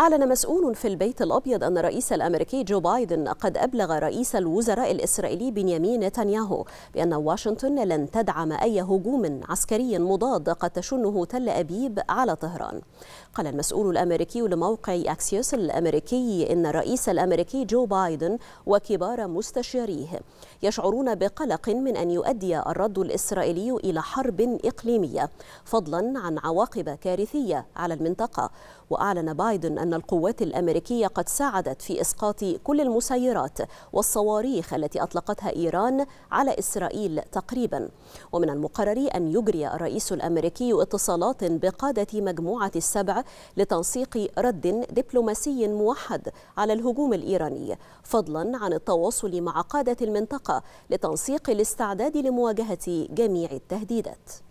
أعلن مسؤول في البيت الأبيض أن الرئيس الأمريكي جو بايدن قد أبلغ رئيس الوزراء الإسرائيلي بنيامين نتنياهو بأن واشنطن لن تدعم أي هجوم عسكري مضاد قد تشنه تل أبيب على طهران قال المسؤول الأمريكي لموقع أكسيوس الأمريكي إن الرئيس الأمريكي جو بايدن وكبار مستشاريه يشعرون بقلق من أن يؤدي الرد الإسرائيلي إلى حرب إقليمية فضلا عن عواقب كارثية على المنطقة وأعلن بايدن أن أن القوات الأمريكية قد ساعدت في إسقاط كل المسيرات والصواريخ التي أطلقتها إيران على إسرائيل تقريبا ومن المقرر أن يجري الرئيس الأمريكي اتصالات بقادة مجموعة السبع لتنسيق رد دبلوماسي موحد على الهجوم الإيراني فضلا عن التواصل مع قادة المنطقة لتنسيق الاستعداد لمواجهة جميع التهديدات